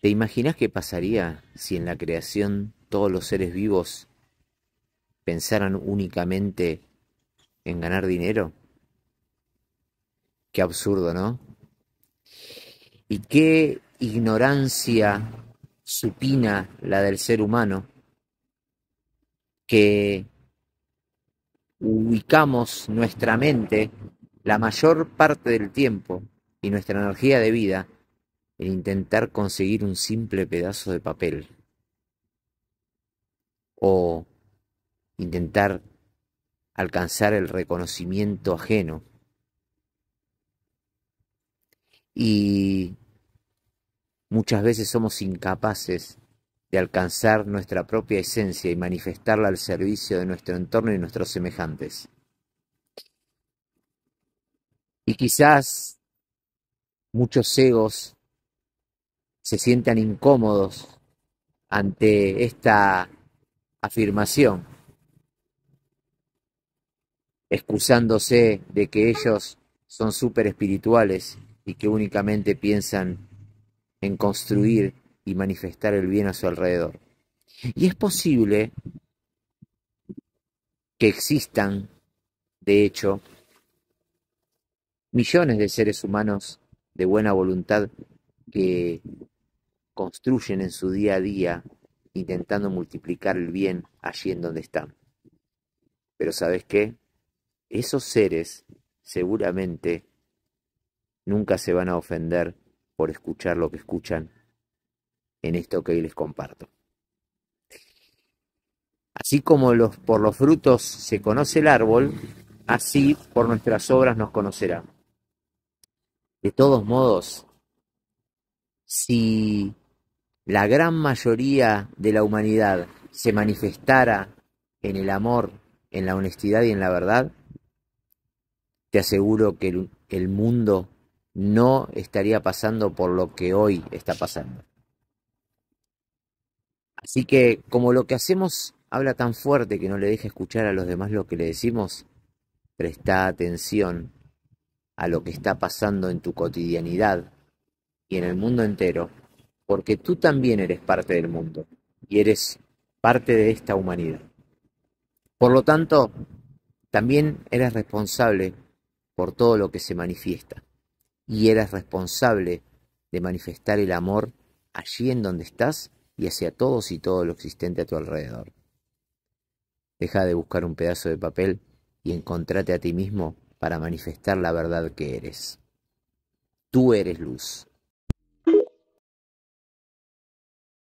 ¿Te imaginas qué pasaría si en la creación todos los seres vivos pensaran únicamente en ganar dinero? Qué absurdo, ¿no? Y qué ignorancia supina la del ser humano que ubicamos nuestra mente la mayor parte del tiempo y nuestra energía de vida el intentar conseguir un simple pedazo de papel o intentar alcanzar el reconocimiento ajeno. Y muchas veces somos incapaces de alcanzar nuestra propia esencia y manifestarla al servicio de nuestro entorno y nuestros semejantes. Y quizás muchos egos se sientan incómodos ante esta afirmación, excusándose de que ellos son súper espirituales y que únicamente piensan en construir y manifestar el bien a su alrededor. Y es posible que existan, de hecho, millones de seres humanos de buena voluntad que construyen en su día a día intentando multiplicar el bien allí en donde están. Pero ¿sabes qué? Esos seres seguramente nunca se van a ofender por escuchar lo que escuchan en esto que hoy les comparto. Así como los, por los frutos se conoce el árbol, así por nuestras obras nos conocerán. De todos modos, si la gran mayoría de la humanidad se manifestara en el amor, en la honestidad y en la verdad, te aseguro que el, mundo no estaría pasando por lo que hoy está pasando. Así que como lo que hacemos habla tan fuerte que no le deja escuchar a los demás lo que le decimos, presta atención a lo que está pasando en tu cotidianidad y en el mundo entero porque tú también eres parte del mundo y eres parte de esta humanidad. Por lo tanto, también eres responsable por todo lo que se manifiesta y eres responsable de manifestar el amor allí en donde estás y hacia todos y todo lo existente a tu alrededor. Deja de buscar un pedazo de papel y encontrate a ti mismo para manifestar la verdad que eres. Tú eres luz